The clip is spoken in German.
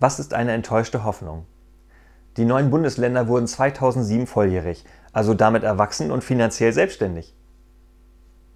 Was ist eine enttäuschte Hoffnung? Die neuen Bundesländer wurden 2007 volljährig, also damit erwachsen und finanziell selbstständig.